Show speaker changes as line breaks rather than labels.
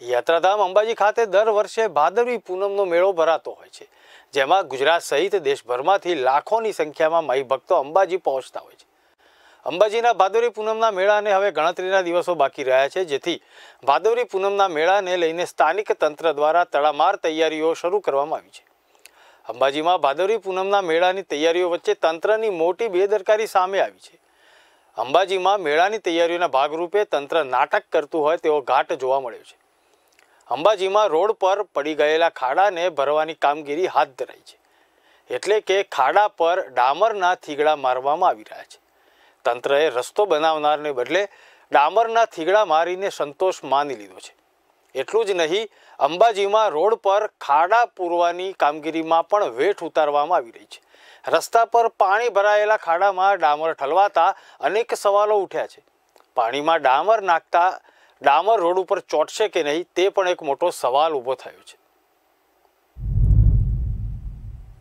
યાત્રાધામ અંબાજી ખાતે દર વર્ષે ભાદરવી પૂનમનો મેળો ભરાતો હોય છે જેમાં ગુજરાત સહિત દેશભરમાંથી લાખોની સંખ્યામાં માઈ ભક્તો અંબાજી પહોંચતા હોય છે અંબાજીના ભાદરવી પૂનમના મેળાને હવે ગણતરીના દિવસો બાકી રહ્યા છે જેથી ભાદરવી પૂનમના મેળાને લઈને સ્થાનિક તંત્ર દ્વારા તડામાર તૈયારીઓ શરૂ કરવામાં આવી છે અંબાજીમાં ભાદરવી પૂનમના મેળાની તૈયારીઓ વચ્ચે તંત્રની મોટી બેદરકારી સામે આવી છે અંબાજીમાં મેળાની તૈયારીઓના ભાગરૂપે તંત્ર નાટક કરતું હોય તેવો ઘાટ જોવા મળ્યો છે અંબાજીમાં રોડ પર પડી ગયેલા ખાડાને ભરવાની કામગીરી હાથ ધરાઈ છે એટલે કે ખાડા પર ડામરના થીગડા મારવામાં આવી રહ્યા છે તંત્રએ રસ્તો બનાવનારને બદલે ડામરના થીગડા મારીને સંતોષ માની લીધો છે એટલું જ નહીં અંબાજીમાં રોડ પર ખાડા પૂરવાની કામગીરીમાં પણ વેઠ ઉતારવામાં આવી રહી છે રસ્તા પર પાણી ભરાયેલા ખાડામાં ડામર ઠલવાતા અનેક સવાલો ઉઠ્યા છે પાણીમાં ડામર નાખતા ડામર રોડ ઉપર ચોંટશે કે નહીં તે પણ એક મોટો સવાલ ઊભો થયો છે